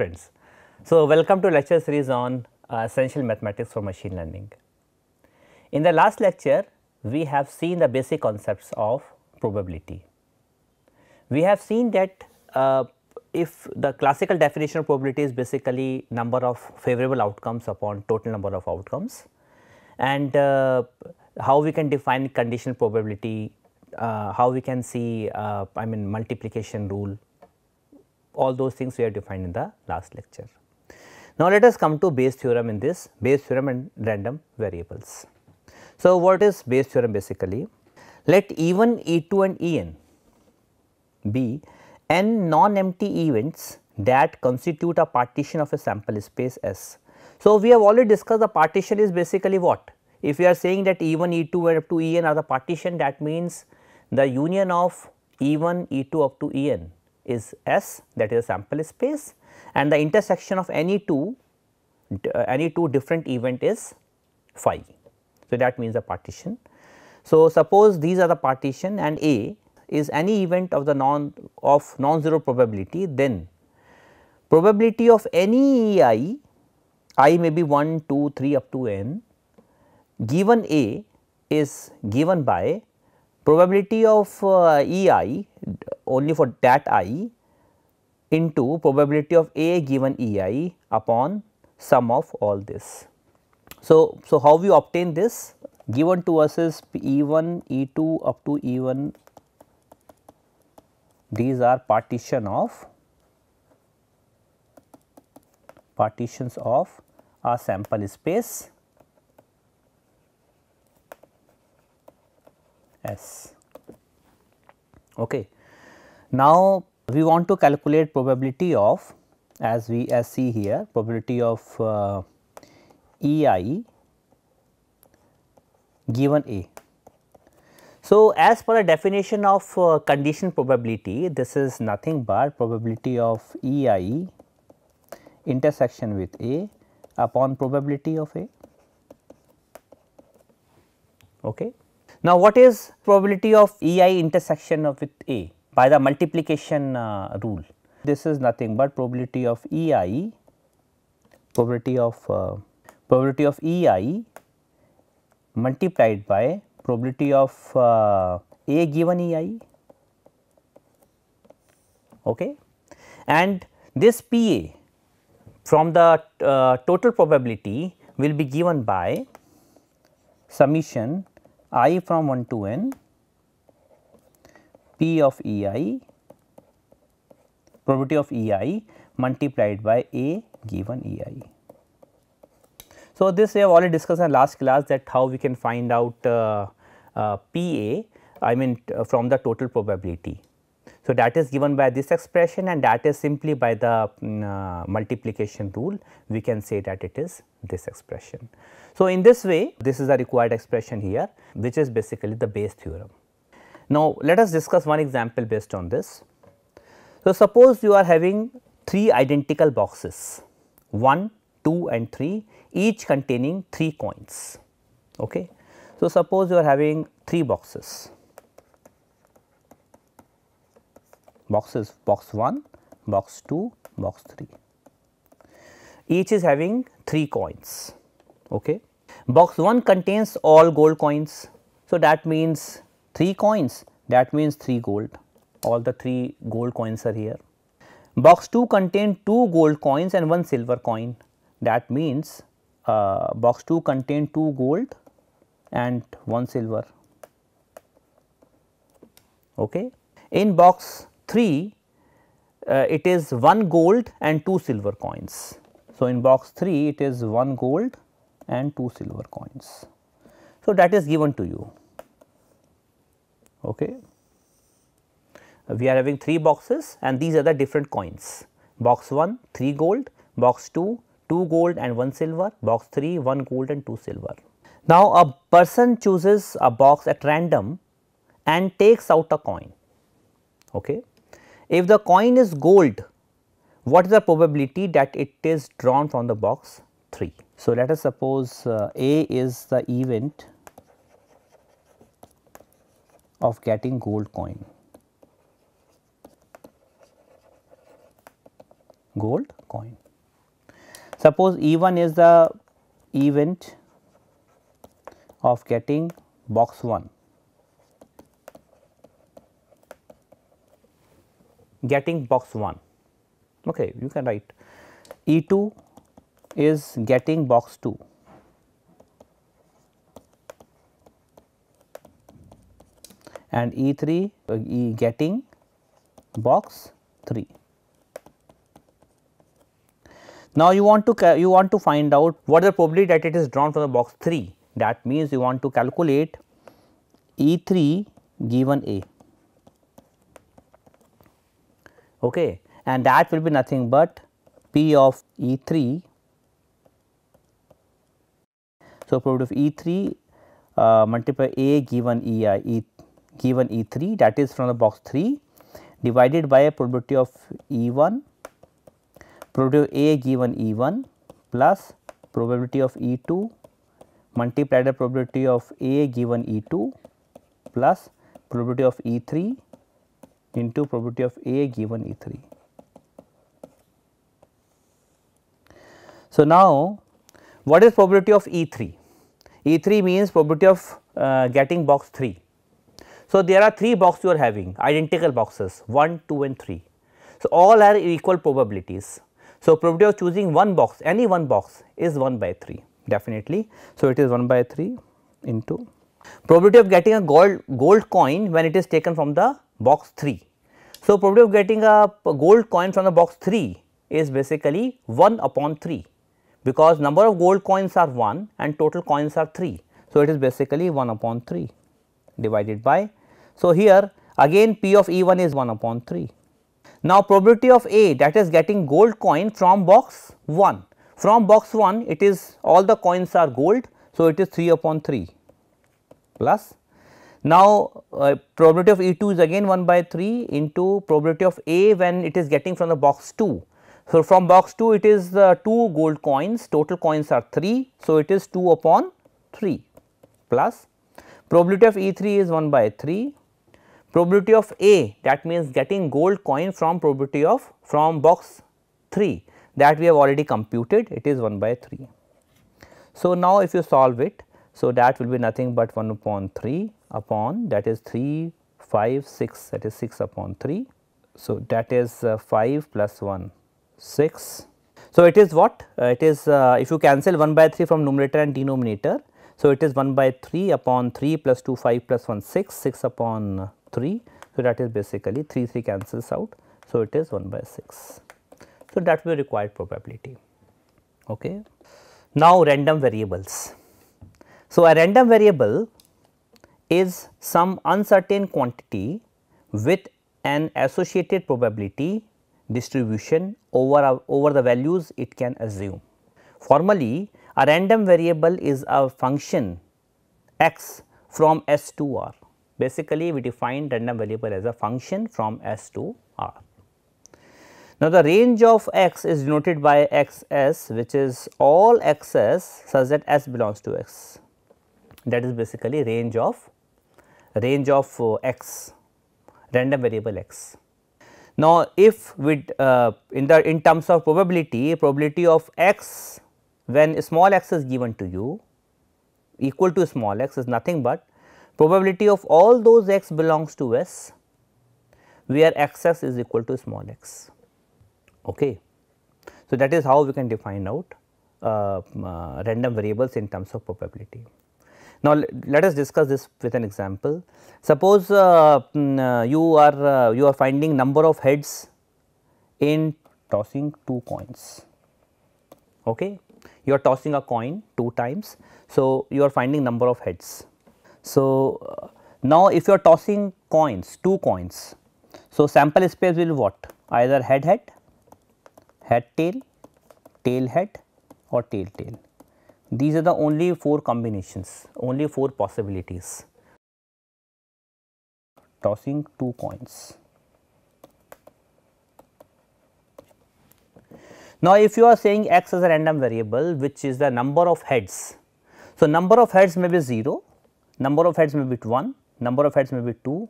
friends. So, welcome to lecture series on uh, essential mathematics for machine learning. In the last lecture, we have seen the basic concepts of probability. We have seen that uh, if the classical definition of probability is basically number of favorable outcomes upon total number of outcomes and uh, how we can define conditional probability, uh, how we can see uh, I mean multiplication rule all those things we have defined in the last lecture. Now, let us come to Bayes theorem in this Bayes theorem and random variables. So, what is Bayes theorem basically? Let E1, E2 and En be n non-empty events that constitute a partition of a sample space S. So, we have already discussed the partition is basically what? If we are saying that E1, E2 up to En are the partition that means the union of E1, E2 up to En is S that is a sample space and the intersection of any two uh, any two different event is phi. So, that means a partition. So, suppose these are the partition and A is any event of the non of non zero probability then probability of any EI i may be 1, 2, 3 up to n given A is given by probability of uh, ei only for that i into probability of a given ei upon sum of all this. So, so how we obtain this given to us is e1, e2 up to e1 these are partition of partitions of a sample space S. Okay. Now, we want to calculate probability of as we as see here probability of uh, EI given A. So, as per the definition of uh, condition probability this is nothing but probability of EI intersection with A upon probability of A. Okay. Now, what is probability of E i intersection of with A by the multiplication uh, rule? This is nothing but probability of E i probability of uh, probability of E i multiplied by probability of uh, A given E i okay. and this P a from the uh, total probability will be given by summation i from 1 to n p of e i probability of e i multiplied by a given e i. So, this we have already discussed in last class that how we can find out uh, uh, p a I mean uh, from the total probability. So, that is given by this expression and that is simply by the mm, uh, multiplication rule we can say that it is this expression. So, in this way this is the required expression here which is basically the Bayes theorem. Now, let us discuss one example based on this. So, suppose you are having 3 identical boxes 1, 2 and 3 each containing 3 coins. Okay. So, suppose you are having 3 boxes boxes box 1, box 2, box 3. Each is having 3 coins. Okay. Box 1 contains all gold coins. So, that means 3 coins that means 3 gold all the 3 gold coins are here. Box 2 contains 2 gold coins and 1 silver coin that means uh, box 2 contains 2 gold and 1 silver. Okay. In box 3 uh, it is 1 gold and 2 silver coins. So, in box 3 it is 1 gold and 2 silver coins. So, that is given to you. Okay. We are having 3 boxes and these are the different coins. Box 1 3 gold, box 2 2 gold and 1 silver, box 3 1 gold and 2 silver. Now, a person chooses a box at random and takes out a coin. Okay. If the coin is gold, what is the probability that it is drawn from the box 3? So, let us suppose uh, A is the event of getting gold coin, gold coin. Suppose E1 is the event of getting box 1 getting box 1 okay you can write e2 is getting box 2 and e3 uh, e getting box 3 now you want to you want to find out what the probability that it is drawn from the box 3 that means you want to calculate e3 given a okay, and that will be nothing but P of E 3. So, product of E 3 uh, multiply A given E given E 3 that is from the box 3 divided by a probability of E 1 probability of A given E 1 plus probability of E 2 multiplied by probability of A given E 2 plus probability of E 3 into probability of A given E3. So, now what is probability of E3? E3 means probability of uh, getting box 3. So, there are 3 boxes you are having identical boxes 1, 2 and 3. So, all are equal probabilities. So, probability of choosing one box any one box is 1 by 3 definitely. So, it is 1 by 3 into probability of getting a gold gold coin when it is taken from the box 3. So, probability of getting a gold coin from the box 3 is basically 1 upon 3 because number of gold coins are 1 and total coins are 3. So, it is basically 1 upon 3 divided by. So, here again P of E1 is 1 upon 3. Now, probability of A that is getting gold coin from box 1. From box 1 it is all the coins are gold. So, it is 3 upon 3 plus now, uh, probability of E2 is again 1 by 3 into probability of A when it is getting from the box 2. So, from box 2 it is uh, 2 gold coins, total coins are 3. So, it is 2 upon 3 plus probability of E3 is 1 by 3, probability of A that means getting gold coin from probability of from box 3 that we have already computed it is 1 by 3. So, now if you solve it, so that will be nothing but 1 upon 3 upon that is 3 5 6 that is 6 upon 3. So, that is uh, 5 plus 1 6. So, it is what uh, it is uh, if you cancel 1 by 3 from numerator and denominator. So, it is 1 by 3 upon 3 plus 2 5 plus 1 6 6 upon 3. So, that is basically 3 3 cancels out. So, it is 1 by 6. So, that will be required probability. Okay. Now, random variables. So, a random variable is some uncertain quantity with an associated probability distribution over, over the values it can assume. Formally, a random variable is a function x from S to R. Basically, we define random variable as a function from S to R. Now, the range of x is denoted by x s which is all x s such that s belongs to x that is basically range of range of uh, x random variable x. Now, if with uh, in the in terms of probability probability of x when small x is given to you equal to small x is nothing but probability of all those x belongs to S where x s is equal to small x. Okay. So, that is how we can define out uh, uh, random variables in terms of probability. Now, let us discuss this with an example. Suppose uh, mm, uh, you are uh, you are finding number of heads in tossing two coins. Okay, you are tossing a coin two times, so you are finding number of heads. So uh, now, if you are tossing coins, two coins, so sample space will what? Either head head, head tail, tail head, or tail tail. These are the only four combinations, only four possibilities. Tossing two coins. Now, if you are saying x is a random variable which is the number of heads. So, number of heads may be 0, number of heads may be 1, number of heads may be 2,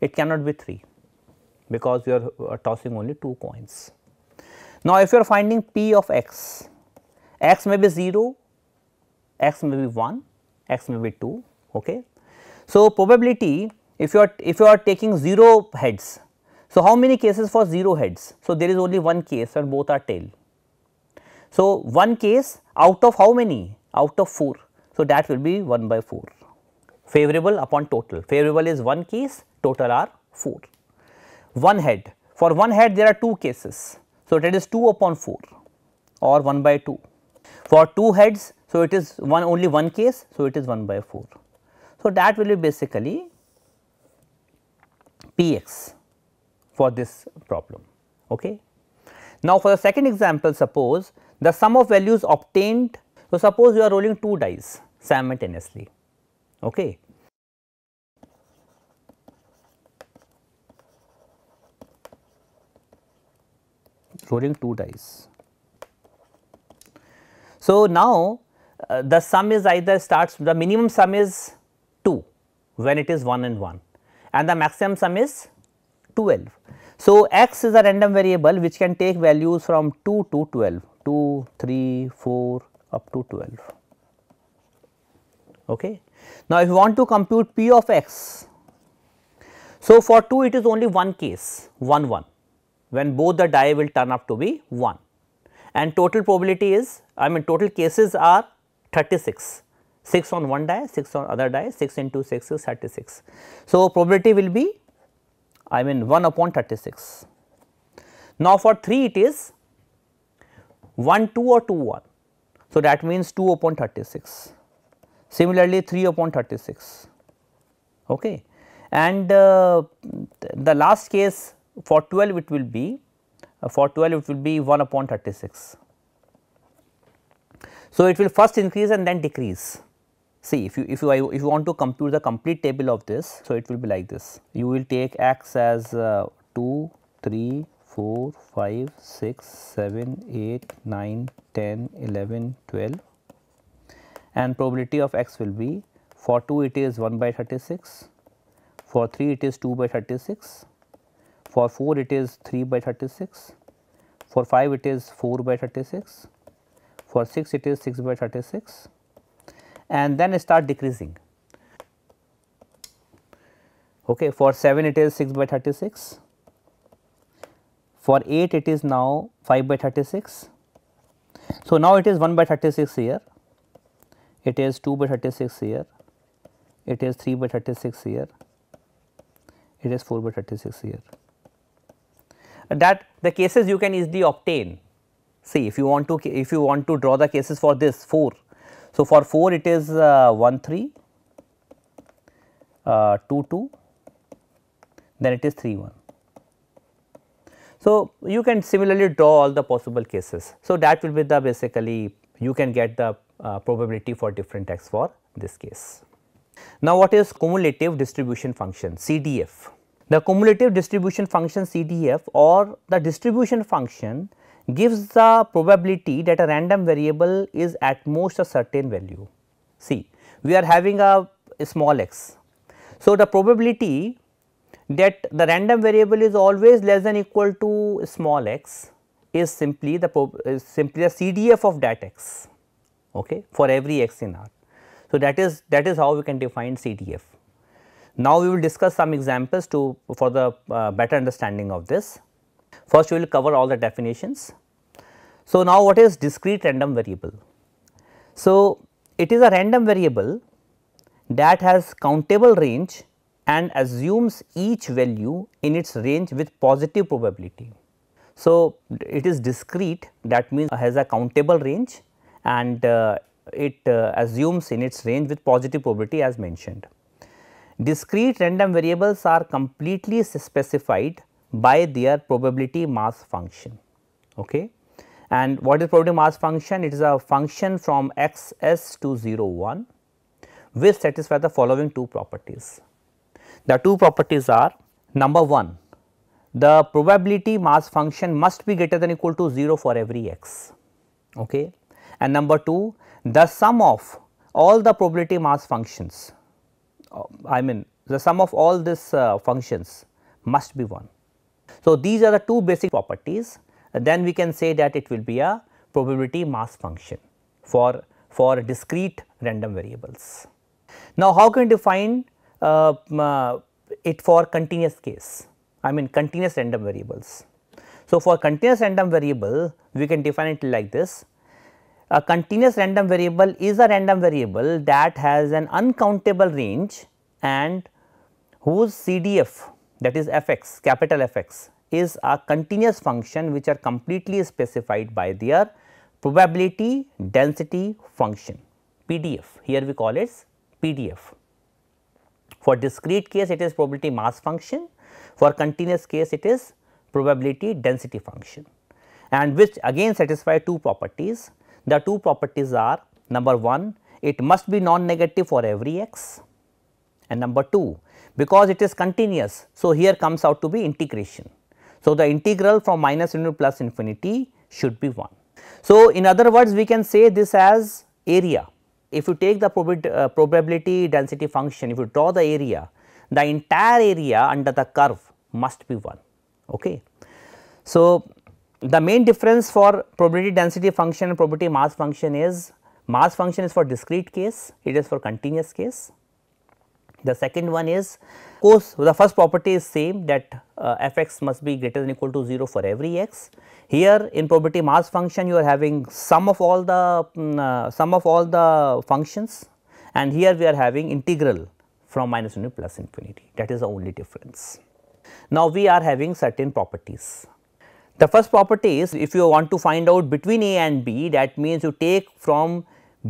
it cannot be 3 because you are uh, tossing only 2 coins. Now, if you are finding p of x, x may be 0, x may be 1, x may be 2. Okay. So, probability if you are if you are taking 0 heads. So, how many cases for 0 heads? So, there is only one case and both are tail. So, one case out of how many? Out of 4. So, that will be 1 by 4 favorable upon total. Favorable is 1 case, total are 4. 1 head, for 1 head there are 2 cases. So, that is 2 upon 4 or 1 by 2. For 2 heads so, it is one only one case. So, it is 1 by 4. So, that will be basically P x for this problem. Okay. Now, for the second example suppose the sum of values obtained. So, suppose you are rolling two dice simultaneously. Okay. rolling 2 dice. So, now uh, the sum is either starts the minimum sum is 2 when it is 1 and 1 and the maximum sum is 12. So, x is a random variable which can take values from 2 to 12, 2, 3, 4 up to 12. Okay. Now, if you want to compute p of x, so for 2 it is only one case 1 1 when both the die will turn up to be 1 and total probability is I mean total cases are 36, 6 on one die, 6 on other die, 6 into 6 is 36. So, probability will be I mean 1 upon 36. Now, for 3 it is 1 2 or 2 1. So, that means 2 upon 36. Similarly, 3 upon 36. Okay. And uh, the last case for 12 it will be uh, for 12 it will be 1 upon 36. So, it will first increase and then decrease. See if you, if you, if you want to compute the complete table of this, so it will be like this. You will take x as uh, 2, 3, 4, 5, 6, 7, 8, 9, 10, 11, 12 and probability of x will be for 2 it is 1 by 36, for 3 it is 2 by 36, for 4 it is 3 by 36, for 5 it is 4 by 36, for 6 it is 6 by 36 and then start decreasing. Okay, for 7 it is 6 by 36, for 8 it is now 5 by 36. So, now it is 1 by 36 here, it is 2 by 36 here, it is 3 by 36 here, it is 4 by 36 here. That the cases you can easily obtain See, if you want to if you want to draw the cases for this 4, so for 4 it is uh, 1 3, uh, 2 2, then it is 3 1. So, you can similarly draw all the possible cases. So, that will be the basically you can get the uh, probability for different x for this case. Now, what is cumulative distribution function CDF? The cumulative distribution function CDF or the distribution function gives the probability that a random variable is at most a certain value. See, we are having a, a small x. So, the probability that the random variable is always less than equal to small x is simply the is simply a CDF of that x okay, for every x in R. So, that is that is how we can define CDF. Now, we will discuss some examples to for the uh, better understanding of this. First we will cover all the definitions. So, now what is discrete random variable? So, it is a random variable that has countable range and assumes each value in its range with positive probability. So, it is discrete that means has a countable range and uh, it uh, assumes in its range with positive probability as mentioned. Discrete random variables are completely specified by their probability mass function. Okay? And what is probability mass function? It is a function from x s to 0 1 which satisfy the following two properties. The two properties are number 1 the probability mass function must be greater than equal to 0 for every x. Okay? And number 2 the sum of all the probability mass functions uh, I mean the sum of all these uh, functions must be 1. So, these are the two basic properties then we can say that it will be a probability mass function for, for discrete random variables. Now, how can we define uh, uh, it for continuous case? I mean continuous random variables. So, for continuous random variable we can define it like this. A continuous random variable is a random variable that has an uncountable range and whose CDF that is f x capital F x is a continuous function which are completely specified by their probability density function PDF. Here we call it PDF. For discrete case it is probability mass function, for continuous case it is probability density function and which again satisfy two properties. The two properties are number 1 it must be non-negative for every x and number 2 because it is continuous. So, here comes out to be integration. So, the integral from minus infinity to plus infinity should be 1. So, in other words we can say this as area. If you take the probability, uh, probability density function, if you draw the area, the entire area under the curve must be 1. Okay. So, the main difference for probability density function and probability mass function is mass function is for discrete case, it is for continuous case the second one is of course, the first property is same that uh, f x must be greater than equal to 0 for every x. Here in probability mass function you are having sum of all the mm, uh, sum of all the functions and here we are having integral from minus infinity plus infinity that is the only difference. Now, we are having certain properties. The first property is if you want to find out between A and B that means you take from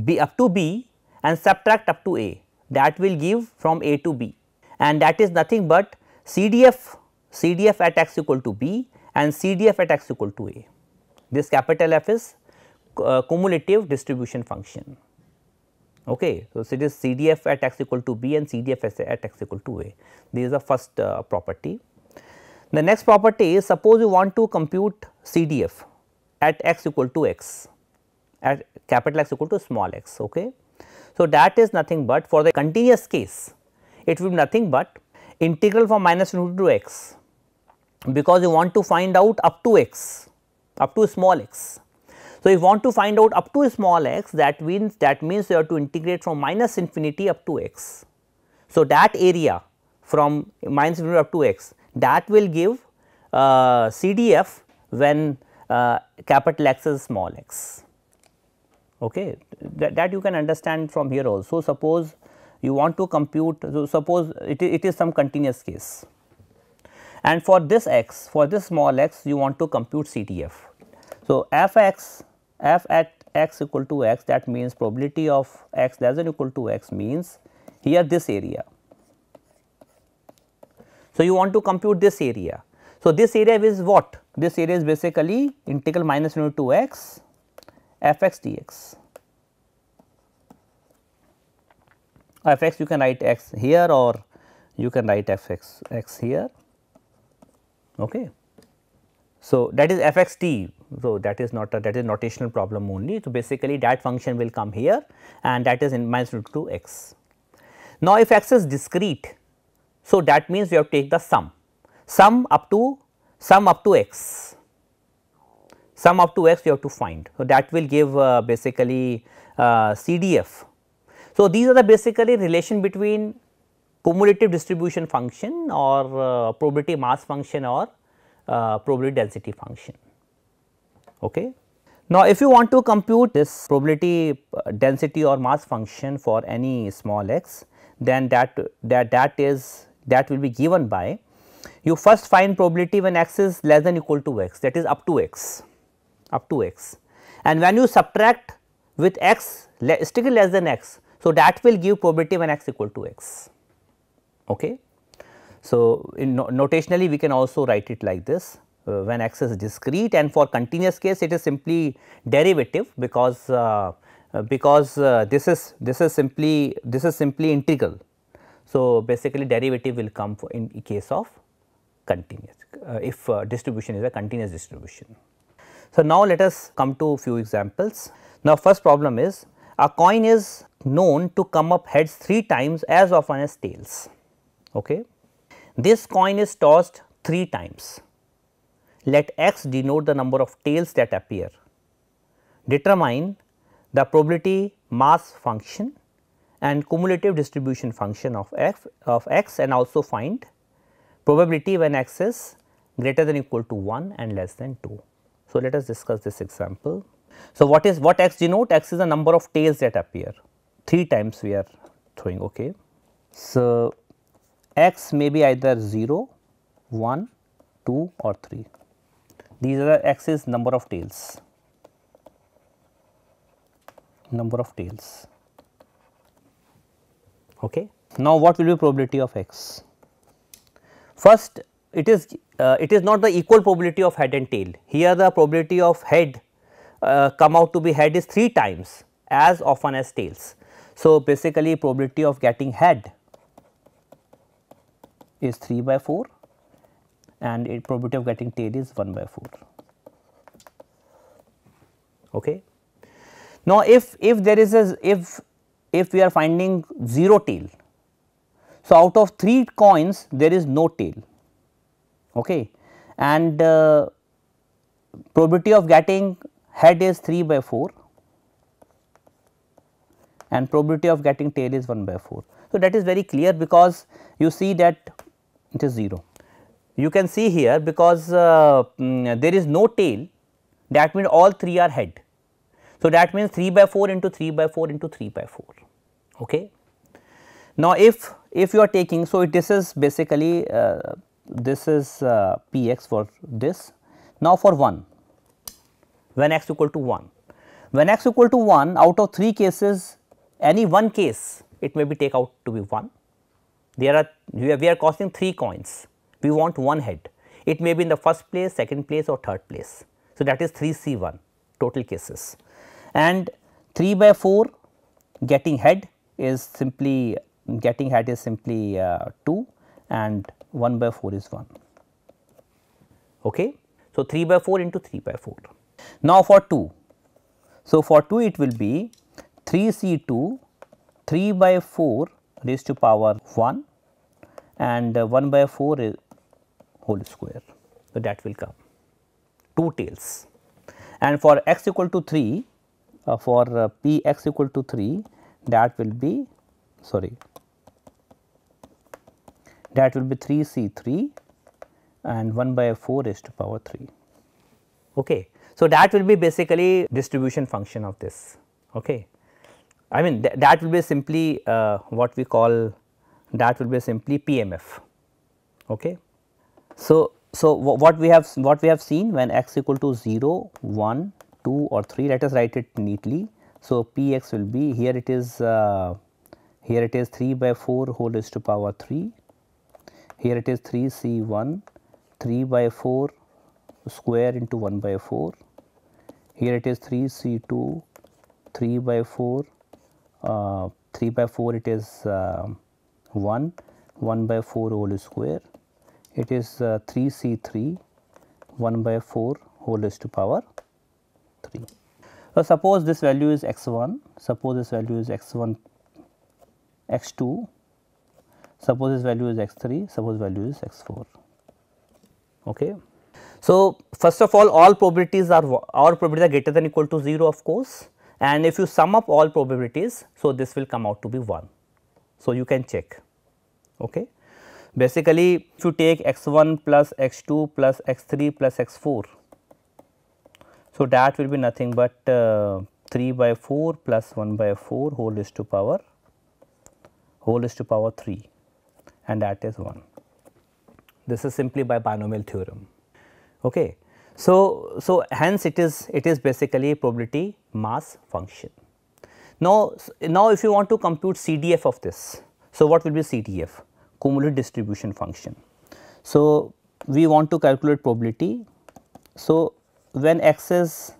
B up to B and subtract up to A that will give from A to B and that is nothing but CDF, CDF at x equal to B and CDF at x equal to A. This capital F is uh, cumulative distribution function. Okay. So, it is CDF at x equal to B and CDF at x equal to A. This is the first uh, property. The next property is suppose you want to compute CDF at x equal to x at capital X equal to small x. Okay. So, that is nothing but for the continuous case, it will be nothing but integral from minus infinity to x, because you want to find out up to x, up to small x. So, if you want to find out up to small x, that means that means you have to integrate from minus infinity up to x. So, that area from minus infinity up to x, that will give uh, CDF when uh, capital X is small x okay that, that you can understand from here also suppose you want to compute so suppose it, it is some continuous case and for this x for this small x you want to compute CTF. So, f x f at x equal to x that means probability of x less than equal to x means here this area. So, you want to compute this area. So, this area is what? This area is basically integral minus 1 to x f x d x. f x you can write x here or you can write f x x here. Okay. So, that is f x t. So, that is not a, that is notational problem only. So, basically that function will come here and that is in minus root 2 x. Now, if x is discrete, so that means we have to take the sum, sum up to sum up to x sum of 2 x you have to find. So, that will give uh, basically uh, CDF. So, these are the basically relation between cumulative distribution function or uh, probability mass function or uh, probability density function. Okay. Now, if you want to compute this probability uh, density or mass function for any small x, then that that that is that will be given by you first find probability when x is less than equal to x that is up to x up to x and when you subtract with x le strictly less than x. So, that will give probability when x equal to x. Okay. So, in no notationally we can also write it like this uh, when x is discrete and for continuous case it is simply derivative because uh, uh because uh, this is this is simply this is simply integral. So, basically derivative will come in case of continuous uh, if uh, distribution is a continuous distribution. So, now let us come to a few examples. Now, first problem is a coin is known to come up heads 3 times as often as tails. Okay. This coin is tossed 3 times. Let x denote the number of tails that appear. Determine the probability mass function and cumulative distribution function of f of x and also find probability when x is greater than equal to 1 and less than 2. So, let us discuss this example. So, what is what x denote? x is the number of tails that appear 3 times we are throwing. Okay. So, x may be either 0, 1, 2 or 3. These are the x is number of tails, number of tails. Okay. Now, what will be probability of x? First it is uh, it is not the equal probability of head and tail. Here the probability of head uh, come out to be head is 3 times as often as tails. So, basically probability of getting head is 3 by 4 and it probability of getting tail is 1 by 4. Okay. Now, if, if there is a if if we are finding 0 tail. So, out of 3 coins there is no tail okay. and uh, probability of getting head is 3 by 4 and probability of getting tail is 1 by 4. So, that is very clear because you see that it is 0. You can see here because uh, mm, there is no tail that means all 3 are head. So, that means 3 by 4 into 3 by 4 into 3 by 4. Okay. Now, if if you are taking so this is basically uh, this is uh, Px for this. Now for 1, when x equal to 1, when x equal to 1 out of 3 cases any one case it may be take out to be 1. There are we are, we are costing 3 coins, we want one head. It may be in the first place, second place or third place. So, that is 3 C 1 total cases and 3 by 4 getting head is simply getting head is simply uh, 2 and 1 by 4 is 1. Okay. So, 3 by 4 into 3 by 4. Now, for 2. So, for 2 it will be 3 C 2 3 by 4 raised to power 1 and uh, 1 by 4 is whole square. So, that will come 2 tails and for x equal to 3 uh, for uh, p x equal to 3 that will be sorry that will be 3 C 3 and 1 by 4 raised to power 3. Okay. So, that will be basically distribution function of this. Okay. I mean th that will be simply uh, what we call that will be simply PMF. Okay. So, so what we have what we have seen when x equal to 0, 1, 2 or 3 let us write it neatly. So, p x will be here it is uh, here it is 3 by 4 whole raised to power 3 here it is 3c1 3 by 4 square into 1 by 4 here it is 3c2 3 by 4 uh, 3 by 4 it is uh, 1 1 by 4 whole square it is uh, 3c3 1 by 4 whole to power 3. So, suppose this value is x1 suppose this value is x1 x2 Suppose this value is x3, suppose value is x4. Okay. So, first of all all probabilities are our probabilities are greater than equal to 0 of course and if you sum up all probabilities, so this will come out to be 1. So, you can check. Okay. Basically, if you take x1 plus x2 plus x3 plus x4, so that will be nothing but uh, 3 by 4 plus 1 by 4 whole is to power whole is to power 3 and that is 1. This is simply by binomial theorem. Okay. So, so hence it is it is basically a probability mass function. Now, now if you want to compute CDF of this, so what will be CDF? Cumulative distribution function. So, we want to calculate probability. So, when x is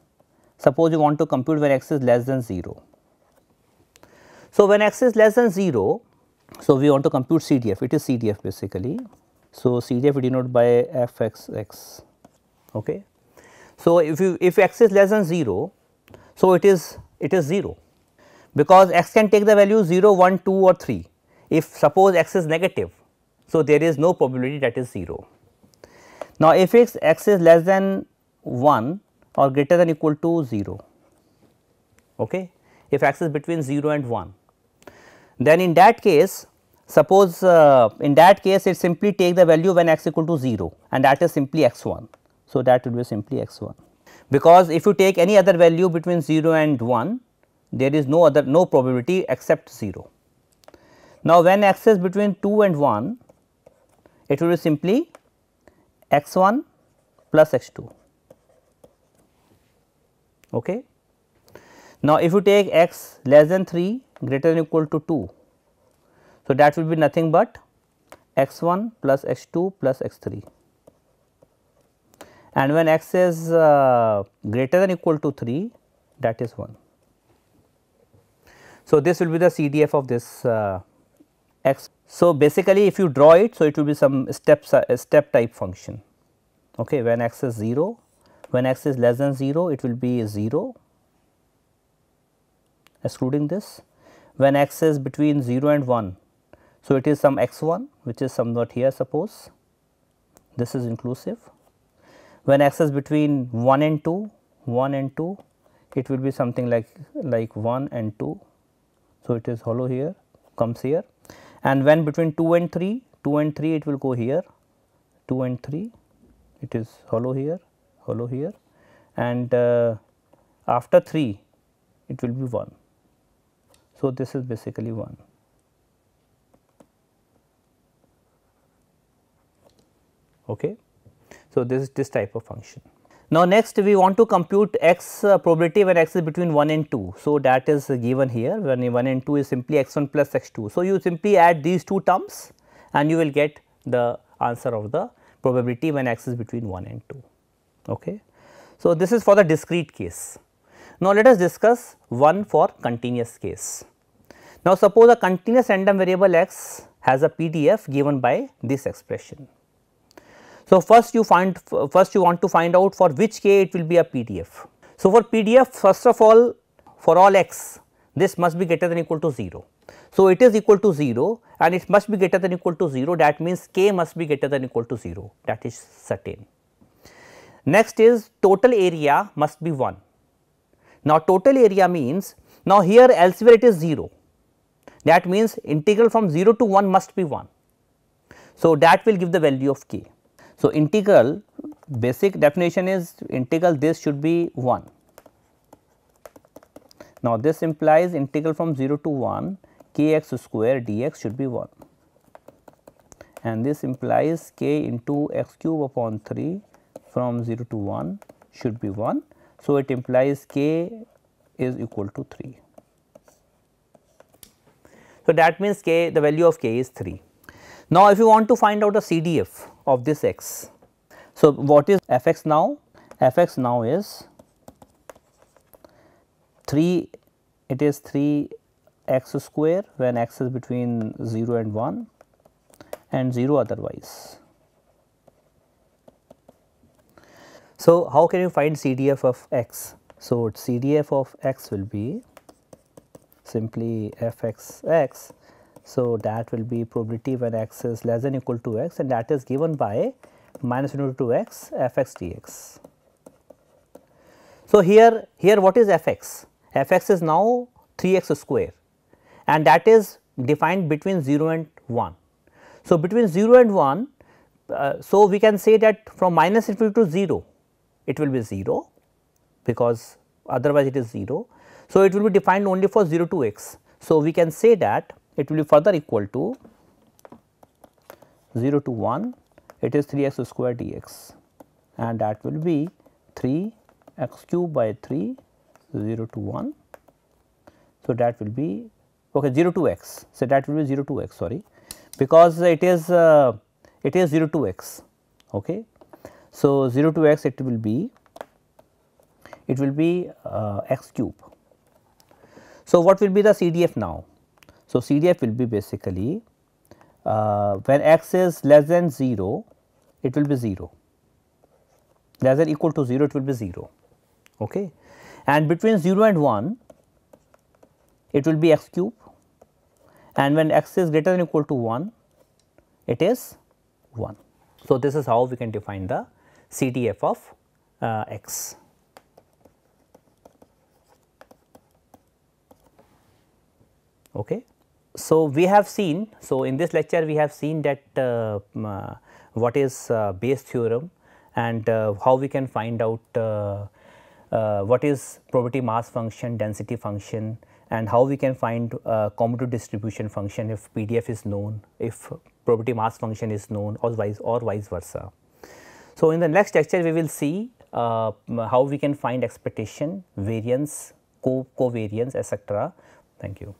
suppose you want to compute when x is less than 0. So, when x is less than 0, so, we want to compute CDF, it is CDF basically. So, CDF we denote by f x x. Okay. So, if you if x is less than 0, so it is it is 0 because x can take the value 0, 1, 2 or 3. If suppose x is negative, so there is no probability that is 0. Now, if x, x is less than 1 or greater than equal to 0, okay. if x is between 0 and 1, then in that case suppose uh, in that case it simply take the value when x equal to 0 and that is simply x 1. So, that would be simply x 1 because if you take any other value between 0 and 1 there is no other no probability except 0. Now, when x is between 2 and 1 it will be simply x 1 plus x 2. Okay. Now, if you take x less than 3 greater than equal to 2. So, that will be nothing but x 1 plus x 2 plus x 3 and when x is uh, greater than equal to 3 that is 1. So, this will be the CDF of this uh, x. So, basically if you draw it, so it will be some step, uh, step type function okay, when x is 0, when x is less than 0 it will be 0 excluding this when x is between 0 and 1. So, it is some x 1 which is somewhat here suppose this is inclusive. When x is between 1 and 2, 1 and 2 it will be something like like 1 and 2. So, it is hollow here comes here and when between 2 and 3, 2 and 3 it will go here 2 and 3 it is hollow here hollow here and uh, after 3 it will be 1. So, this is basically 1. Okay. So, this is this type of function. Now, next we want to compute x uh, probability when x is between 1 and 2. So, that is given here when 1 and 2 is simply x 1 plus x 2. So, you simply add these two terms and you will get the answer of the probability when x is between 1 and 2. Okay. So, this is for the discrete case. Now, let us discuss one for continuous case. Now, suppose a continuous random variable x has a PDF given by this expression. So, first you find first you want to find out for which k it will be a PDF. So, for PDF first of all for all x this must be greater than equal to 0. So, it is equal to 0 and it must be greater than equal to 0 that means k must be greater than equal to 0 that is certain. Next is total area must be 1 now, total area means now here elsewhere it is 0 that means integral from 0 to 1 must be 1. So, that will give the value of k. So, integral basic definition is integral this should be 1. Now, this implies integral from 0 to 1 k x square dx should be 1 and this implies k into x cube upon 3 from 0 to 1 should be 1 so, it implies k is equal to 3. So, that means k the value of k is 3. Now, if you want to find out the CDF of this x, so what is f x now? f x now is 3 it is 3 x square when x is between 0 and 1 and 0 otherwise. So, how can you find CDF of x? So, CDF of x will be simply fxx. So, that will be probability when x is less than equal to x and that is given by minus infinity to x fx dx. So, here, here what is fx? fx is now 3x square and that is defined between 0 and 1. So, between 0 and 1, uh, so we can say that from minus infinity to 0, it will be 0 because otherwise it is 0. So, it will be defined only for 0 to x. So, we can say that it will be further equal to 0 to 1 it is 3 x square dx and that will be 3 x cube by 3 0 to 1. So, that will be okay 0 to x. So, that will be 0 to x sorry because it is uh, it is 0 to x okay so, 0 to x it will be it will be uh, x cube. So, what will be the CDF now? So, CDF will be basically uh, when x is less than 0 it will be 0 less than equal to 0 it will be 0 okay and between 0 and 1 it will be x cube and when x is greater than equal to 1 it is 1. So, this is how we can define the CTF of uh, x. Okay. So, we have seen, so in this lecture we have seen that uh, uh what is uh, Bayes theorem and uh, how we can find out what is probability mass function, density function and how we can find commutative distribution function if PDF is known, if probability mass function is known or vice or vice versa. So, in the next lecture we will see uh, how we can find expectation, variance, co covariance etc. Thank you.